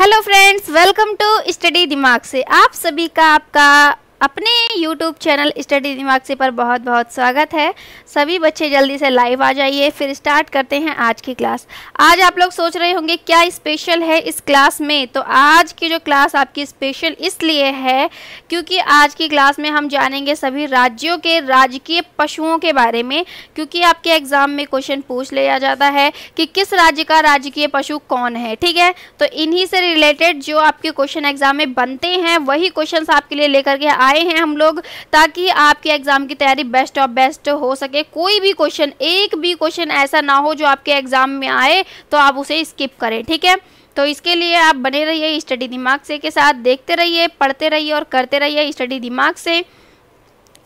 Hello friends welcome to study दिमाग से आप सभी का आपका अपने YouTube चैनल स्टडी दिमाग से पर बहुत बहुत स्वागत है सभी बच्चे जल्दी से लाइव आ जाइए फिर स्टार्ट करते हैं आज की क्लास आज आप लोग सोच रहे होंगे क्या स्पेशल है इस क्लास में तो आज की जो क्लास आपकी स्पेशल इसलिए है क्योंकि आज की क्लास में हम जानेंगे सभी राज्यों के राजकीय पशुओं के बारे में क्योंकि आपके एग्ज़ाम में क्वेश्चन पूछ लिया जाता है कि किस राज्य का राजकीय पशु कौन है ठीक है तो इन्हीं से रिलेटेड जो आपके क्वेश्चन एग्ज़ाम में बनते हैं वही क्वेश्चन आपके लिए लेकर के आए हैं हम लोग ताकि आपके एग्ज़ाम की तैयारी बेस्ट ऑफ बेस्ट हो सके कोई भी क्वेश्चन एक भी क्वेश्चन ऐसा ना हो जो आपके एग्ज़ाम में आए तो आप उसे स्किप करें ठीक है तो इसके लिए आप बने रहिए स्टडी दिमाग से के साथ देखते रहिए पढ़ते रहिए और करते रहिए स्टडी दिमाग से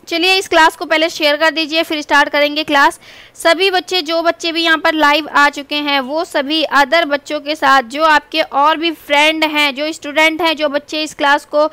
चलिए इस क्लास को पहले शेयर कर दीजिए फिर स्टार्ट करेंगे क्लास सभी बच्चे जो बच्चे भी यहाँ पर लाइव आ चुके हैं वो सभी अदर बच्चों के साथ जो आपके और भी फ्रेंड हैं जो स्टूडेंट हैं जो बच्चे इस क्लास को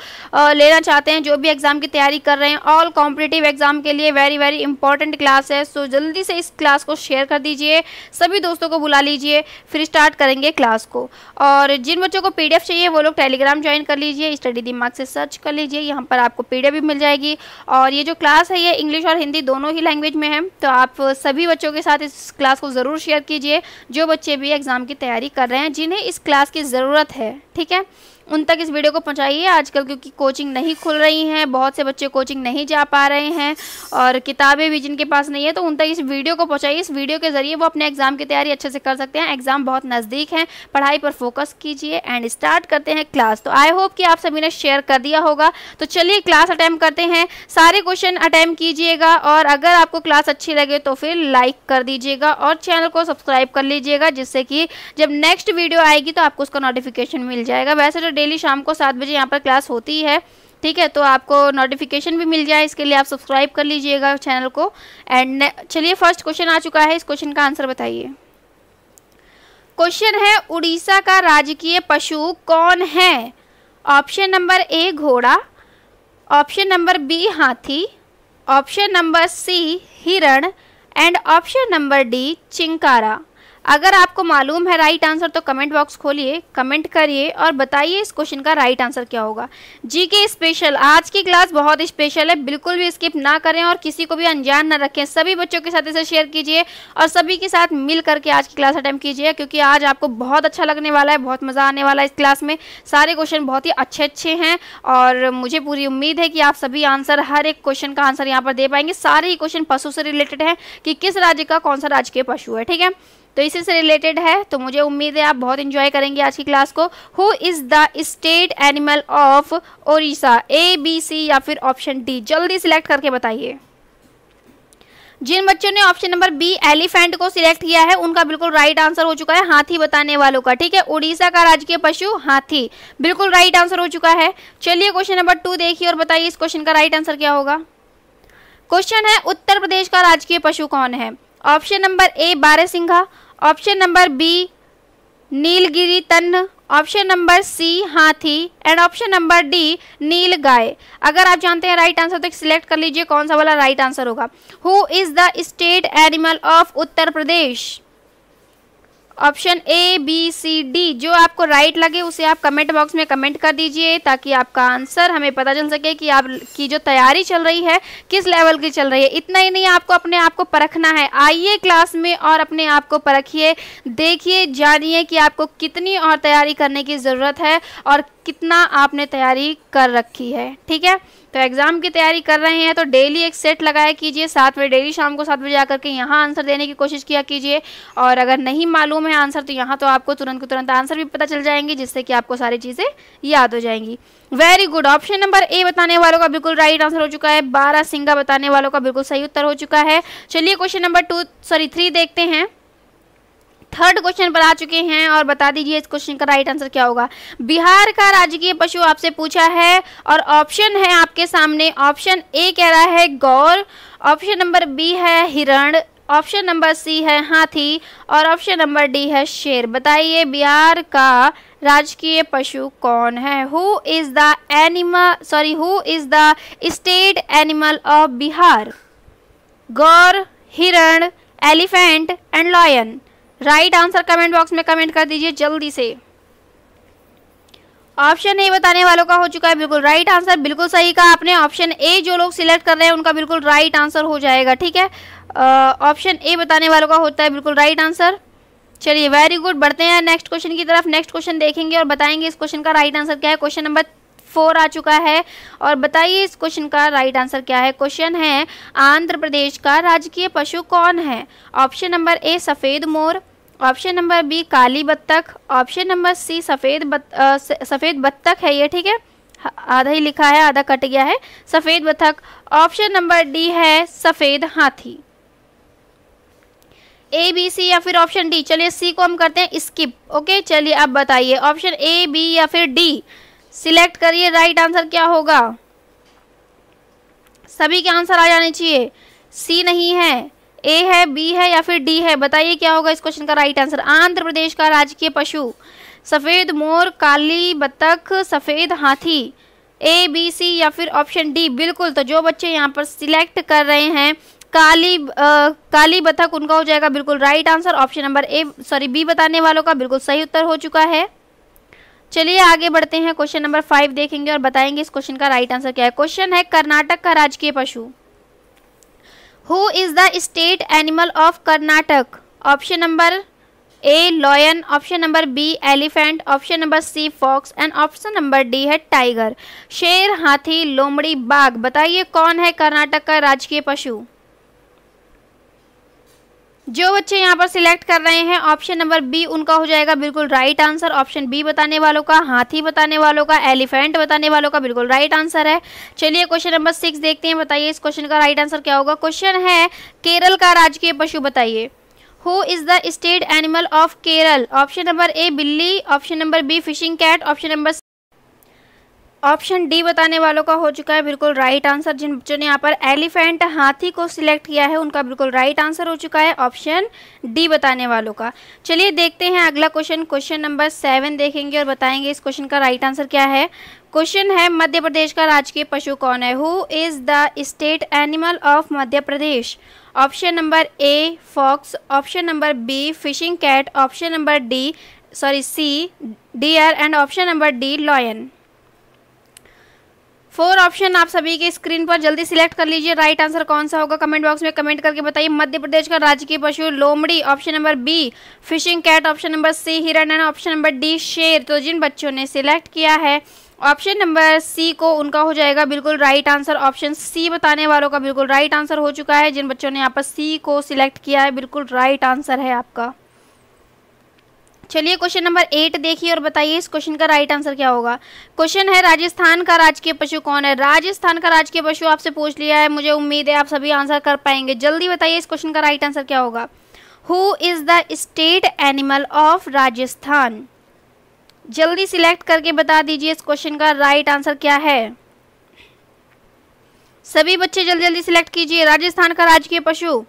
लेना चाहते हैं जो भी एग्ज़ाम की तैयारी कर रहे हैं ऑल कॉम्पिटेटिव एग्ज़ाम के लिए वेरी वेरी इंपॉर्टेंट क्लास है सो जल्दी से इस क्लास को शेयर कर दीजिए सभी दोस्तों को बुला लीजिए फिर स्टार्ट करेंगे क्लास को और जिन बच्चों को पी चाहिए वो लोग टेलीग्राम ज्वाइन कर लीजिए स्टडी दिमाग से सर्च कर लीजिए यहाँ पर आपको पी भी मिल जाएगी और ये जो क्लास है ये इंग्लिश और हिंदी दोनों ही लैंग्वेज में है तो आप सभी बच्चों के साथ इस क्लास को ज़रूर शेयर कीजिए जो बच्चे भी एग्ज़ाम की तैयारी कर रहे हैं जिन्हें इस क्लास की ज़रूरत है ठीक है उन तक इस वीडियो को पहुंचाइए आजकल क्योंकि कोचिंग नहीं खुल रही हैं बहुत से बच्चे कोचिंग नहीं जा पा रहे हैं और किताबें भी जिनके पास नहीं है तो उन तक इस वीडियो को पहुंचाइए इस वीडियो के ज़रिए वो अपने एग्ज़ाम की तैयारी अच्छे से कर सकते हैं एग्ज़ाम बहुत नज़दीक है पढ़ाई पर फोकस कीजिए एंड स्टार्ट करते हैं क्लास तो आई होप कि आप सभी ने शेयर कर दिया होगा तो चलिए क्लास अटैम्प करते हैं सारे क्वेश्चन अटैम्प कीजिएगा और अगर आपको क्लास अच्छी लगे तो फिर लाइक कर दीजिएगा और चैनल को सब्सक्राइब कर लीजिएगा जिससे कि जब नेक्स्ट वीडियो आएगी तो आपको उसका नोटिफिकेशन मिल जाएगा वैसे तो डेली शाम को सात बजे यहाँ पर क्लास होती है ठीक है तो आपको नोटिफिकेशन भी मिल जाए इसके लिए आप सब्सक्राइब कर लीजिएगा चैनल को एंड चलिए फर्स्ट क्वेश्चन आ चुका है इस क्वेश्चन का आंसर बताइए क्वेश्चन है उड़ीसा का राजकीय पशु कौन है ऑप्शन नंबर ए घोड़ा ऑप्शन नंबर बी हाथी ऑप्शन नंबर सी हिरण एंड ऑप्शन नंबर डी चिंकारा अगर आपको मालूम है राइट आंसर तो कमेंट बॉक्स खोलिए कमेंट करिए और बताइए इस क्वेश्चन का राइट आंसर क्या होगा जी के स्पेशल आज की क्लास बहुत स्पेशल है बिल्कुल भी स्किप ना करें और किसी को भी अनजान ना रखें सभी बच्चों के साथ इसे शेयर कीजिए और सभी के साथ मिल करके आज की क्लास अटैम्प कीजिए क्योंकि आज आपको बहुत अच्छा लगने वाला है बहुत मज़ा आने वाला है इस क्लास में सारे क्वेश्चन बहुत ही अच्छे अच्छे हैं और मुझे पूरी उम्मीद है कि आप सभी आंसर हर एक क्वेश्चन का आंसर यहाँ पर दे पाएंगे सारे ही क्वेश्चन पशु से रिलेटेड है कि किस राज्य का कौन सा राज्य के पशु है ठीक है तो इसी से रिलेटेड है तो मुझे उम्मीद है आप बहुत इंजॉय करेंगे आज की क्लास को who is the state animal of Odisha A B C या फिर ऑप्शन डी जल्दी सिलेक्ट करके बताइए जिन बच्चों ने ऑप्शन नंबर बी एलिफेंट को सिलेक्ट किया है उनका बिल्कुल राइट आंसर हो चुका है हाथी बताने वालों का ठीक है उड़ीसा का राजकीय पशु हाथी बिल्कुल राइट आंसर हो चुका है चलिए क्वेश्चन नंबर टू देखिए और बताइए इस क्वेश्चन का राइट आंसर क्या होगा क्वेश्चन है उत्तर प्रदेश का राजकीय पशु कौन है ऑप्शन नंबर ए बारह सिंघा ऑप्शन नंबर बी नीलगिरी तन ऑप्शन नंबर सी हाथी एंड ऑप्शन नंबर डी नील गाय अगर आप जानते हैं राइट आंसर तो सिलेक्ट कर लीजिए कौन सा वाला राइट आंसर होगा who is the state animal of Uttar Pradesh option A B C D जो आपको राइट लगे उसे आप कमेंट बॉक्स में कमेंट कर दीजिए ताकि आपका आंसर हमें पता चल सके कि आप की जो तैयारी चल रही है किस लेवल की चल रही है इतना ही नहीं आपको अपने आप को परखना है आइए क्लास में और अपने आप को परखिए देखिए जानिए कि आपको कितनी और तैयारी करने की ज़रूरत है और कितना आपने तैयारी कर रखी है ठीक है तो एग्ज़ाम की तैयारी कर रहे हैं तो डेली एक सेट लगाया कीजिए सात बजे डेली शाम को सात बजे आकर के यहाँ आंसर देने की कोशिश किया कीजिए और अगर नहीं मालूम है आंसर तो यहाँ तो आपको तुरंत को तुरंत आंसर भी पता चल जाएंगे जिससे कि आपको सारी चीज़ें याद हो जाएंगी very good option number A बताने वालों का बिल्कुल राइट आंसर हो चुका है बारह सिंगा बताने वालों का बिल्कुल सही उत्तर हो चुका है चलिए question number two sorry three देखते हैं थर्ड क्वेश्चन पर आ चुके हैं और बता दीजिए इस क्वेश्चन का राइट आंसर क्या होगा बिहार का राजकीय पशु आपसे पूछा है और ऑप्शन है आपके सामने ऑप्शन ए कह रहा है गौर ऑप्शन नंबर बी है हिरण ऑप्शन नंबर सी है हाथी और ऑप्शन नंबर डी है शेर बताइए बिहार का राजकीय पशु कौन है who is the animal sorry who is the state animal of Bihar गौर हिरण elephant and lion right answer comment box में कमेंट कर दीजिए जल्दी से ऑप्शन ए बताने वालों का हो चुका है बिल्कुल राइट आंसर बिल्कुल सही कहा आपने ऑप्शन ए जो लोग सिलेक्ट कर रहे हैं उनका बिल्कुल राइट आंसर हो जाएगा ठीक है ऑप्शन ए बताने वालों का होता है बिल्कुल राइट आंसर चलिए वेरी गुड बढ़ते हैं नेक्स्ट क्वेश्चन की तरफ नेक्स्ट क्वेश्चन देखेंगे और बताएंगे इस क्वेश्चन का राइट आंसर क्या है क्वेश्चन नंबर फोर आ चुका है और बताइए इस क्वेश्चन का राइट आंसर क्या है क्वेश्चन है आंध्र प्रदेश का राजकीय पशु कौन है ऑप्शन नंबर ए सफ़ेद मोर ऑप्शन नंबर बी काली बत्तख ऑप्शन नंबर सी सफ़ेद बत, आ, सफ़ेद बत्तख है ये ठीक है आधा ही लिखा है आधा कट गया है सफ़ेद बत्तख ऑप्शन नंबर डी है सफ़ेद हाथी ए बी सी या फिर ऑप्शन डी चलिए सी को हम करते हैं स्किप ओके चलिए आप बताइए ऑप्शन ए बी या फिर डी सिलेक्ट करिए राइट आंसर क्या होगा सभी के आंसर आ जाने चाहिए सी नहीं है ए है बी है या फिर डी है बताइए क्या होगा इस क्वेश्चन का राइट आंसर आंध्र प्रदेश का राजकीय पशु सफ़ेद मोर काली बतख सफ़ेद हाथी ए बी सी या फिर ऑप्शन डी बिल्कुल तो जो बच्चे यहाँ पर सिलेक्ट कर रहे हैं काली आ, काली बतख उनका हो जाएगा बिल्कुल right answer option number A sorry B बताने वालों का बिल्कुल सही उत्तर हो चुका है चलिए आगे बढ़ते हैं क्वेश्चन नंबर फाइव देखेंगे और बताएंगे इस क्वेश्चन का राइट आंसर क्या है क्वेश्चन है कर्नाटक का राजकीय पशु who is the state animal of Karnataka option number A lion option number B elephant option number C fox and option number D है टाइगर शेर हाथी लोमड़ी बाघ बताइए कौन है कर्नाटक का राजकीय पशु जो बच्चे यहाँ पर सिलेक्ट कर रहे हैं ऑप्शन नंबर बी उनका हो जाएगा बिल्कुल राइट आंसर ऑप्शन बी बताने वालों का हाथी बताने वालों का एलिफेंट बताने वालों का बिल्कुल राइट आंसर है चलिए क्वेश्चन नंबर सिक्स देखते हैं बताइए इस क्वेश्चन का राइट आंसर क्या होगा क्वेश्चन है केरल का राजकीय पशु बताइए who is the state animal of Kerala option number A बिल्ली option number B fishing cat option number option D बताने वालों का हो चुका है बिल्कुल राइट आंसर जिन बच्चों ने यहाँ पर एलिफेंट हाथी को सिलेक्ट किया है उनका बिल्कुल राइट आंसर हो चुका है ऑप्शन डी बताने वालों का चलिए देखते हैं अगला क्वेश्चन क्वेश्चन नंबर सेवन देखेंगे और बताएंगे इस क्वेश्चन का राइट आंसर क्या है क्वेश्चन है मध्य प्रदेश का राजकीय पशु कौन है who is the state animal of Madhya Pradesh option number A fox option number B fishing cat option number D sorry C deer and option number D lion four option आप सभी के स्क्रीन पर जल्दी सिलेक्ट कर लीजिए राइट आंसर कौन सा होगा कमेंट बॉक्स में कमेंट करके बताइए मध्य प्रदेश का राजकीय पशु लोमड़ी option number B fishing cat option number C हिरण ऑप्शन नंबर डी शेर तो जिन बच्चों ने सिलेक्ट किया है ऑप्शन नंबर सी को उनका हो जाएगा बिल्कुल राइट आंसर ऑप्शन सी बताने वालों का बिल्कुल राइट आंसर हो चुका है जिन बच्चों ने यहाँ पर सी को सिलेक्ट किया है बिल्कुल राइट आंसर है आपका चलिए क्वेश्चन नंबर एट देखिए और बताइए इस क्वेश्चन का राइट आंसर क्या होगा क्वेश्चन है राजस्थान का राजकीय पशु कौन है राजस्थान का राजकीय पशु आपसे पूछ लिया है मुझे उम्मीद है आप सभी आंसर कर पाएंगे जल्दी बताइए इस क्वेश्चन का राइट आंसर क्या होगा who is the state animal of Rajasthan जल्दी सिलेक्ट करके बता दीजिए इस क्वेश्चन का राइट आंसर क्या है सभी बच्चे जल्दी जल्दी सिलेक्ट कीजिए राजस्थान का राजकीय पशु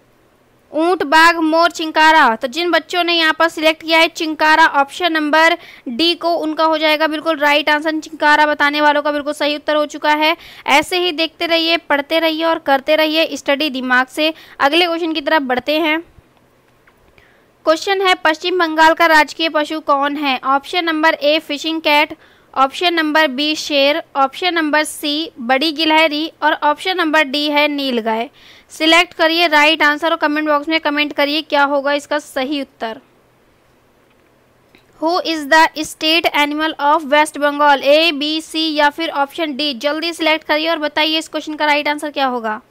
ऊंट बाघ मोर चिंकारा तो जिन बच्चों ने यहाँ पर सिलेक्ट किया है चिंकारा ऑप्शन नंबर डी को उनका हो जाएगा बिल्कुल राइट आंसर चिंकारा बताने वालों का बिल्कुल सही उत्तर हो चुका है ऐसे ही देखते रहिए पढ़ते रहिए और करते रहिए स्टडी दिमाग से अगले क्वेश्चन की तरफ बढ़ते हैं क्वेश्चन है पश्चिम बंगाल का राजकीय पशु कौन है option number A fishing cat option number B शेर ऑप्शन नंबर सी बड़ी गिलहरी और ऑप्शन नंबर डी है गाय सिलेक्ट करिए राइट आंसर और कमेंट बॉक्स में कमेंट करिए क्या होगा इसका सही उत्तर who is the state animal of West Bengal A B C या फिर ऑप्शन डी जल्दी सिलेक्ट करिए और बताइए इस क्वेश्चन का राइट आंसर क्या होगा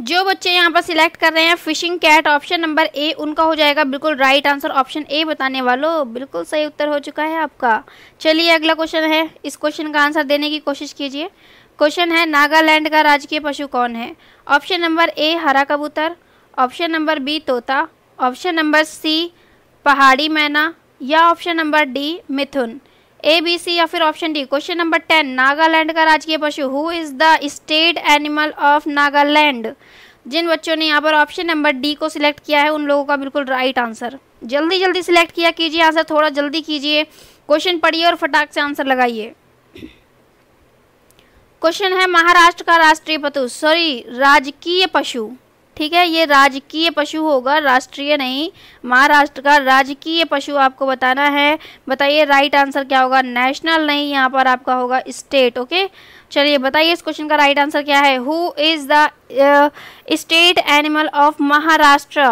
जो बच्चे यहाँ पर सिलेक्ट कर रहे हैं fishing cat option number A उनका हो जाएगा बिल्कुल राइट आंसर ऑप्शन ए बताने वालों बिल्कुल सही उत्तर हो चुका है आपका चलिए अगला क्वेश्चन है इस क्वेश्चन का आंसर देने की कोशिश कीजिए क्वेश्चन है नागालैंड का राजकीय पशु कौन है ऑप्शन नंबर ए हरा कबूतर ऑप्शन नंबर बी तोता ऑप्शन नंबर सी पहाड़ी मैना या ऑप्शन नंबर डी मिथुन ए बी सी या फिर option D question number ten Nagaland का राजकीय पशु who is the state animal of Nagaland जिन बच्चों ने यहाँ पर ऑप्शन नंबर डी को सिलेक्ट किया है उन लोगों का बिल्कुल राइट आंसर जल्दी जल्दी सिलेक्ट किया कीजिए आंसर थोड़ा जल्दी कीजिए क्वेश्चन पढ़िए और फटाक से आंसर लगाइए क्वेश्चन है महाराष्ट्र का राष्ट्रीय पशु सॉरी राजकीय पशु ठीक है ये राजकीय पशु होगा राष्ट्रीय नहीं महाराष्ट्र का राजकीय पशु आपको बताना है बताइए राइट आंसर क्या होगा नेशनल नहीं यहाँ पर आपका होगा स्टेट ओके चलिए बताइए इस क्वेश्चन का राइट आंसर क्या है who is the state animal of Maharashtra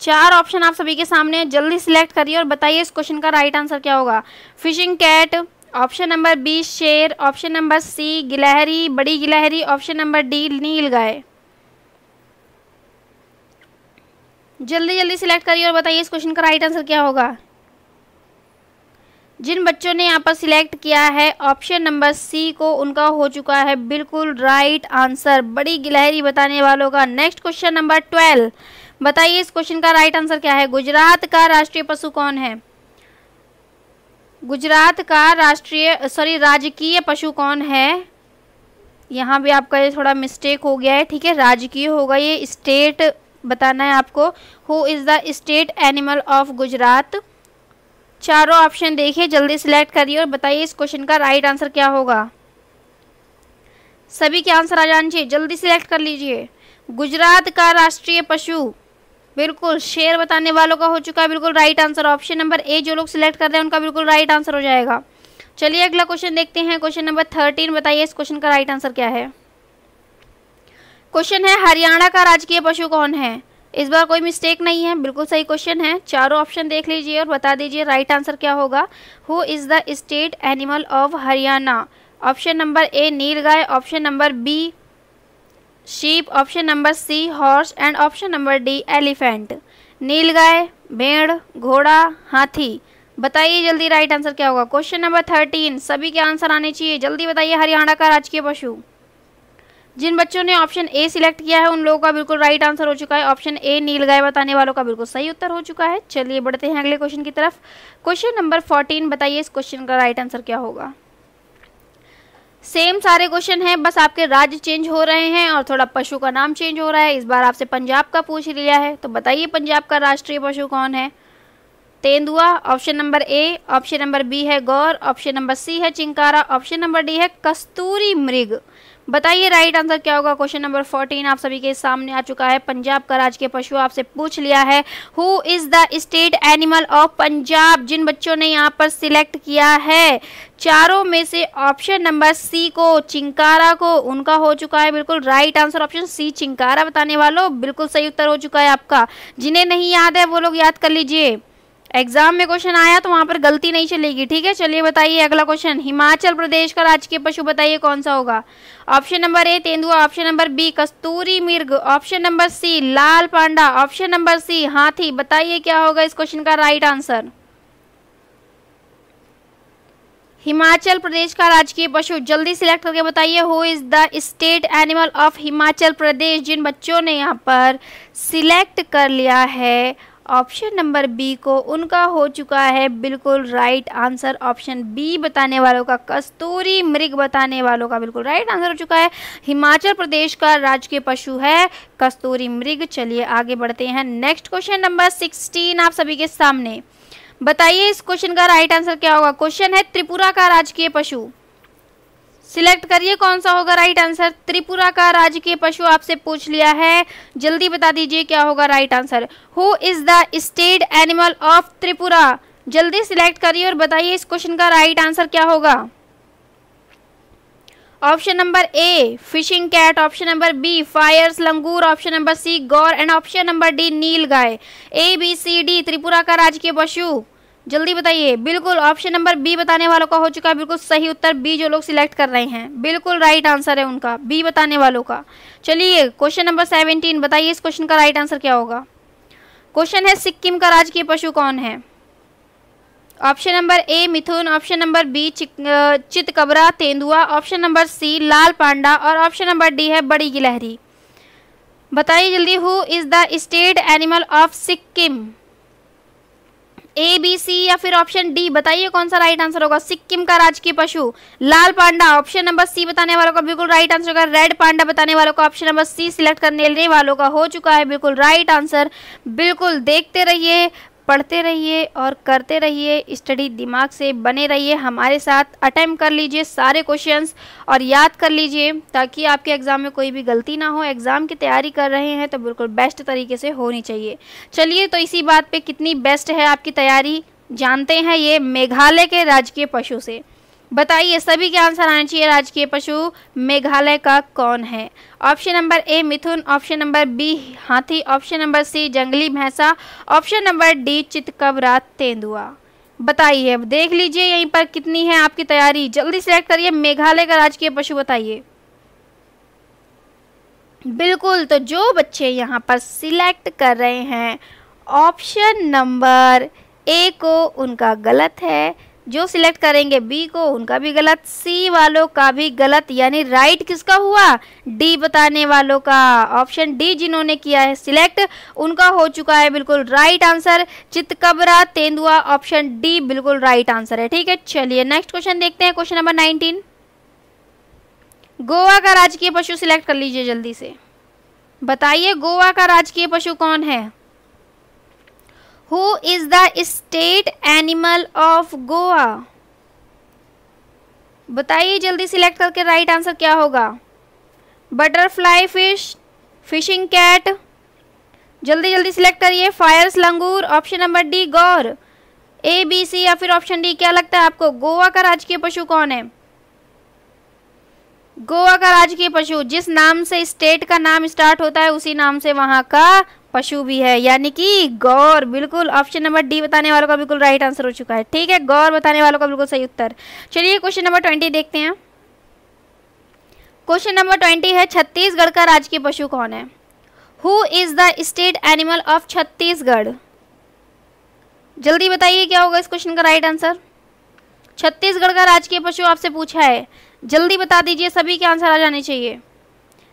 चार ऑप्शन आप सभी के सामने जल्दी सिलेक्ट करिए और बताइए इस क्वेश्चन का राइट आंसर क्या होगा fishing cat option number B शेर ऑप्शन नंबर सी गिलहरी बड़ी गिलहरी ऑप्शन नंबर डी नील गाय जल्दी जल्दी सिलेक्ट करिए और बताइए इस क्वेश्चन का राइट आंसर क्या होगा जिन बच्चों ने यहाँ पर सिलेक्ट किया है ऑप्शन नंबर सी को उनका हो चुका है बिल्कुल राइट आंसर बड़ी गिलहरी बताने वालों का नेक्स्ट क्वेश्चन नंबर ट्वेल्व बताइए इस क्वेश्चन का राइट आंसर क्या है गुजरात का राष्ट्रीय पशु कौन है गुजरात का राष्ट्रीय सॉरी राजकीय पशु कौन है यहाँ भी आपका ये थोड़ा मिस्टेक हो गया है ठीक है राजकीय होगा ये स्टेट बताना है आपको who is the state animal of Gujarat चारों ऑप्शन देखिए जल्दी सिलेक्ट करिए और बताइए इस क्वेश्चन का राइट आंसर क्या होगा सभी के आंसर आ जाने चाहिए जल्दी सिलेक्ट कर लीजिए गुजरात का राष्ट्रीय पशु बिल्कुल शेर बताने वालों का हो चुका है बिल्कुल right answer option number A जो लोग सिलेक्ट कर रहे हैं उनका बिल्कुल राइट आंसर हो जाएगा चलिए अगला क्वेश्चन देखते हैं क्वेश्चन नंबर थर्टीन बताइए इस क्वेश्चन का राइट आंसर क्या है क्वेश्चन है हरियाणा का राजकीय पशु कौन है इस बार कोई मिस्टेक नहीं है बिल्कुल सही क्वेश्चन है चारों ऑप्शन देख लीजिए और बता दीजिए राइट आंसर क्या होगा who is the state animal of Haryana option number A नील गाय option number B sheep option number C horse and option number D elephant नील गाय भेड़ घोड़ा हाथी बताइए जल्दी राइट आंसर क्या होगा क्वेश्चन नंबर थर्टीन सभी के आंसर आने चाहिए जल्दी बताइए हरियाणा का राजकीय पशु जिन बच्चों ने ऑप्शन ए सिलेक्ट किया है उन लोगों का बिल्कुल राइट आंसर हो चुका है ऑप्शन ए नील गाय बताने वालों का बिल्कुल सही उत्तर हो चुका है चलिए बढ़ते हैं अगले क्वेश्चन की तरफ क्वेश्चन नंबर फोर्टीन बताइए इस क्वेश्चन का राइट आंसर क्या होगा सेम सारे क्वेश्चन हैं बस आपके राज्य चेंज हो रहे हैं और थोड़ा पशु का नाम चेंज हो रहा है इस बार आपसे पंजाब का पूछ लिया है तो बताइए पंजाब का राष्ट्रीय पशु कौन है तेंदुआ option number A option number B है गौर ऑप्शन नंबर सी है चिंकारा ऑप्शन नंबर डी है कस्तूरी मृग बताइए राइट आंसर क्या होगा क्वेश्चन नंबर फोर्टीन आप सभी के सामने आ चुका है पंजाब का के पशु आपसे पूछ लिया है who is the state animal of Punjab जिन बच्चों ने यहाँ पर सिलेक्ट किया है चारों में से ऑप्शन नंबर सी को चिंकारा को उनका हो चुका है बिल्कुल राइट आंसर ऑप्शन सी चिंकारा बताने वालों बिल्कुल सही उत्तर हो चुका है आपका जिन्हें नहीं याद है वो लोग याद कर लीजिए एग्जाम में क्वेश्चन आया तो वहां पर गलती नहीं चलेगी ठीक है चलिए बताइए अगला क्वेश्चन हिमाचल प्रदेश का राजकीय पशु बताइए कौन सा होगा ऑप्शन नंबर ए तेंदुआ ऑप्शन नंबर बी कस्तूरी मिर्ग ऑप्शन नंबर सी लाल पांडा ऑप्शन नंबर सी हाथी बताइए क्या होगा इस क्वेश्चन का राइट आंसर हिमाचल प्रदेश का राजकीय पशु जल्दी सिलेक्ट करके बताइए who is the state animal of Himachal Pradesh जिन बच्चों ने यहाँ पर सिलेक्ट कर लिया है ऑप्शन नंबर बी को उनका हो चुका है बिल्कुल राइट आंसर ऑप्शन बी बताने वालों का कस्तूरी मृग बताने वालों का बिल्कुल राइट आंसर हो चुका है हिमाचल प्रदेश का राजकीय पशु है कस्तूरी मृग चलिए आगे बढ़ते हैं नेक्स्ट क्वेश्चन नंबर सिक्सटीन आप सभी के सामने बताइए इस क्वेश्चन का राइट आंसर क्या होगा क्वेश्चन है त्रिपुरा का राजकीय पशु सिलेक्ट करिए कौन सा होगा राइट आंसर त्रिपुरा का राजकीय पशु आपसे पूछ लिया है जल्दी बता दीजिए क्या होगा right answer who is the state animal of Tripura जल्दी सिलेक्ट करिए और बताइए इस क्वेश्चन का राइट आंसर क्या होगा option number A fishing cat option number B Phayre's langur option number C गौर एंड ऑप्शन नंबर डी नील गाय A B C D Tripura का राजकीय पशु जल्दी बताइए बिल्कुल ऑप्शन नंबर बी बताने वालों का हो चुका है बिल्कुल सही उत्तर बी जो लोग सिलेक्ट कर रहे हैं बिल्कुल राइट आंसर है उनका बी बताने वालों का चलिए क्वेश्चन नंबर सेवनटीन बताइए इस क्वेश्चन का राइट आंसर क्या होगा क्वेश्चन है सिक्किम का राजकीय पशु कौन है ऑप्शन नंबर ए मिथुन ऑप्शन नंबर बी चितकबरा तेंदुआ ऑप्शन नंबर सी लाल पांडा और ऑप्शन नंबर डी है बड़ी गिलहरी बताइए जल्दी who is the state animal of Sikkim A B C या फिर ऑप्शन डी बताइए कौन सा राइट आंसर होगा सिक्किम का राजकीय पशु लाल पांडा ऑप्शन नंबर सी बताने वालों का बिल्कुल राइट आंसर होगा रेड पांडा बताने वालों का ऑप्शन नंबर सी सिलेक्ट करने वालों का हो चुका है बिल्कुल राइट आंसर बिल्कुल देखते रहिए पढ़ते रहिए और करते रहिए स्टडी दिमाग से बने रहिए हमारे साथ अटैम्प कर लीजिए सारे क्वेश्चंस और याद कर लीजिए ताकि आपके एग्ज़ाम में कोई भी गलती ना हो एग्ज़ाम की तैयारी कर रहे हैं तो बिल्कुल बेस्ट तरीके से होनी चाहिए चलिए तो इसी बात पर कितनी बेस्ट है आपकी तैयारी जानते हैं ये मेघालय के राजकीय पशु से बताइए सभी के आंसर आने चाहिए राजकीय पशु मेघालय का कौन है ऑप्शन नंबर ए मिथुन ऑप्शन नंबर बी हाथी ऑप्शन नंबर सी जंगली भैंसा ऑप्शन नंबर डी चितकबरा तेंदुआ बताइए अब देख लीजिए यहीं पर कितनी है आपकी तैयारी जल्दी सेलेक्ट करिए मेघालय का राजकीय पशु बताइए बिल्कुल तो जो बच्चे यहाँ पर सिलेक्ट कर रहे हैं ऑप्शन नंबर ए को उनका गलत है जो सिलेक्ट करेंगे बी को उनका भी गलत सी वालों का भी गलत यानी राइट किसका हुआ डी बताने वालों का ऑप्शन डी जिन्होंने किया है सिलेक्ट उनका हो चुका है बिल्कुल राइट आंसर चितकबरा तेंदुआ ऑप्शन डी बिल्कुल राइट आंसर है ठीक है चलिए नेक्स्ट क्वेश्चन देखते हैं क्वेश्चन नंबर नाइनटीन गोवा का राजकीय पशु सिलेक्ट कर लीजिए जल्दी से बताइए गोवा का राजकीय पशु कौन है who is the state animal of Goa बताइए जल्दी सिलेक्ट करके राइट आंसर क्या होगा बटरफ्लाई फिश फिशिंग कैट जल्दी जल्दी सिलेक्ट करिए Phayre's langur option number D gaur A B C या फिर ऑप्शन डी क्या लगता है आपको गोवा का राजकीय पशु कौन है गोवा का राजकीय पशु जिस नाम से स्टेट का नाम स्टार्ट होता है उसी नाम से वहाँ का पशु भी है यानी कि गौर बिल्कुल ऑप्शन नंबर डी बताने वालों का बिल्कुल राइट आंसर हो चुका है ठीक है गौर बताने वालों का बिल्कुल सही उत्तर चलिए क्वेश्चन नंबर ट्वेंटी देखते हैं क्वेश्चन नंबर ट्वेंटी है छत्तीसगढ़ का राजकीय पशु कौन है who is the state animal of Chhattisgarh जल्दी बताइए क्या होगा इस क्वेश्चन का राइट आंसर छत्तीसगढ़ का राजकीय पशु आपसे पूछा है जल्दी बता दीजिए सभी के आंसर आ जाने चाहिए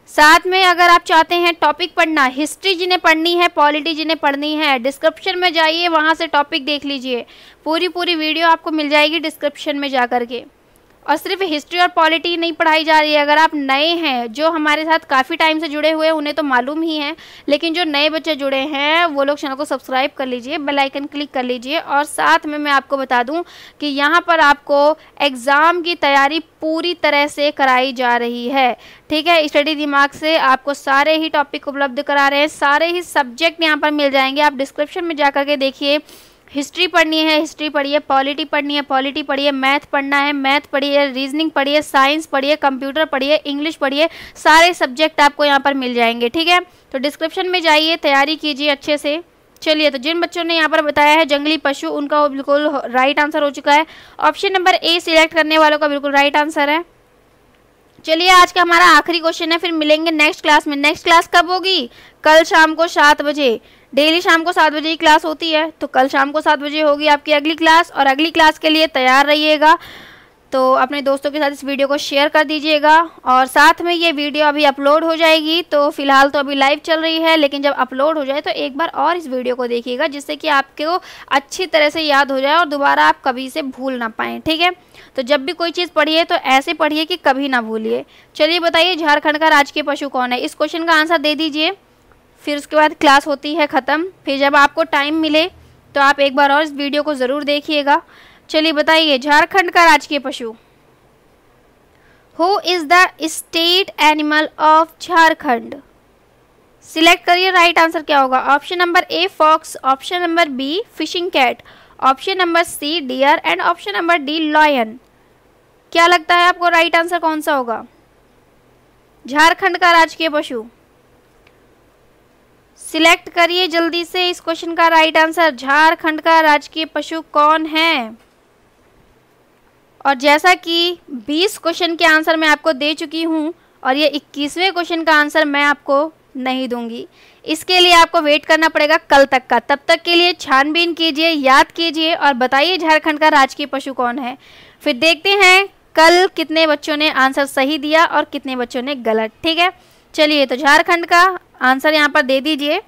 साथ में अगर आप चाहते हैं टॉपिक पढ़ना हिस्ट्री जिन्हें पढ़नी है पॉलिटी जिन्हें पढ़नी है डिस्क्रिप्शन में जाइए वहाँ से टॉपिक देख लीजिए पूरी पूरी वीडियो आपको मिल जाएगी डिस्क्रिप्शन में जा कर के और सिर्फ हिस्ट्री और पॉलिटी नहीं पढ़ाई जा रही है अगर आप नए हैं जो हमारे साथ काफ़ी टाइम से जुड़े हुए हैं उन्हें तो मालूम ही है लेकिन जो नए बच्चे जुड़े हैं वो लोग चैनल को सब्सक्राइब कर लीजिए बेल आइकन क्लिक कर लीजिए और साथ में मैं आपको बता दूं कि यहाँ पर आपको एग्ज़ाम की तैयारी पूरी तरह से कराई जा रही है ठीक है स्टडी दिमाग से आपको सारे ही टॉपिक उपलब्ध करा रहे हैं सारे ही सब्जेक्ट यहाँ पर मिल जाएंगे आप डिस्क्रिप्शन में जा के देखिए हिस्ट्री पढ़नी है हिस्ट्री पढ़िए पॉलिटी पढ़नी है पॉलिटी पढ़िए मैथ पढ़ना है मैथ पढ़िए रीजनिंग पढ़िए साइंस पढ़िए कंप्यूटर पढ़िए इंग्लिश पढ़िए सारे सब्जेक्ट आपको यहाँ पर मिल जाएंगे ठीक है तो डिस्क्रिप्शन में जाइए तैयारी कीजिए अच्छे से चलिए तो जिन बच्चों ने यहाँ पर बताया है जंगली पशु उनका बिल्कुल राइट आंसर हो चुका है ऑप्शन नंबर ए सिलेक्ट करने वालों का बिल्कुल राइट आंसर है चलिए आज का हमारा आखिरी क्वेश्चन है फिर मिलेंगे नेक्स्ट क्लास में नेक्स्ट क्लास कब होगी कल शाम को सात बजे डेली शाम को सात बजे की क्लास होती है तो कल शाम को सात बजे होगी आपकी अगली क्लास और अगली क्लास के लिए तैयार रहिएगा तो अपने दोस्तों के साथ इस वीडियो को शेयर कर दीजिएगा और साथ में ये वीडियो अभी अपलोड हो जाएगी तो फिलहाल तो अभी लाइव चल रही है लेकिन जब अपलोड हो जाए तो एक बार और इस वीडियो को देखिएगा जिससे कि आपको अच्छी तरह से याद हो जाए और दोबारा आप कभी से भूल ना पाएँ ठीक है तो जब भी कोई चीज़ पढ़िए तो ऐसे पढ़िए कि कभी ना भूलिए चलिए बताइए झारखंड का राजकीय पशु कौन है इस क्वेश्चन का आंसर दे दीजिए फिर उसके बाद क्लास होती है ख़त्म फिर जब आपको टाइम मिले तो आप एक बार और इस वीडियो को ज़रूर देखिएगा चलिए बताइए झारखंड का राजकीय पशु who is the state animal of Jharkhand select करिए राइट आंसर क्या होगा option number A fox option number B fishing cat option number C deer and option number D lion क्या लगता है आपको राइट आंसर कौन सा होगा झारखंड का राजकीय पशु सिलेक्ट करिए जल्दी से इस क्वेश्चन का राइट आंसर झारखंड का राजकीय पशु कौन है और जैसा कि 20 क्वेश्चन के आंसर मैं आपको दे चुकी हूं और ये 21वें क्वेश्चन का आंसर मैं आपको नहीं दूंगी इसके लिए आपको वेट करना पड़ेगा कल तक का तब तक के लिए छानबीन कीजिए याद कीजिए और बताइए झारखंड का राजकीय पशु कौन है फिर देखते हैं कल कितने बच्चों ने आंसर सही दिया और कितने बच्चों ने गलत ठीक है चलिए तो झारखंड का आंसर यहाँ पर दे दीजिए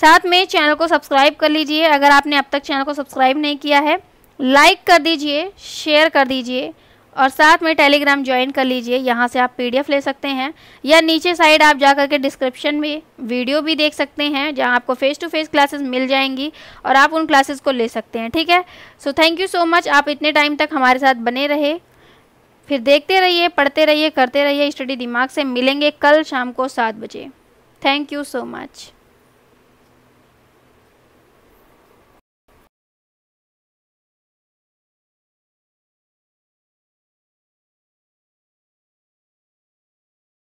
साथ में चैनल को सब्सक्राइब कर लीजिए अगर आपने अब तक चैनल को सब्सक्राइब नहीं किया है लाइक कर दीजिए शेयर कर दीजिए और साथ में टेलीग्राम ज्वाइन कर लीजिए यहाँ से आप पीडीएफ ले सकते हैं या नीचे साइड आप जा के डिस्क्रिप्शन में वीडियो भी देख सकते हैं जहाँ आपको फ़ेस टू फेस क्लासेस मिल जाएंगी और आप उन क्लासेस को ले सकते हैं ठीक है so thank you so much आप इतने टाइम तक हमारे साथ बने रहे फिर देखते रहिए पढ़ते रहिए करते रहिए स्टडी दिमाग से मिलेंगे कल शाम को सात बजे Thank you so much.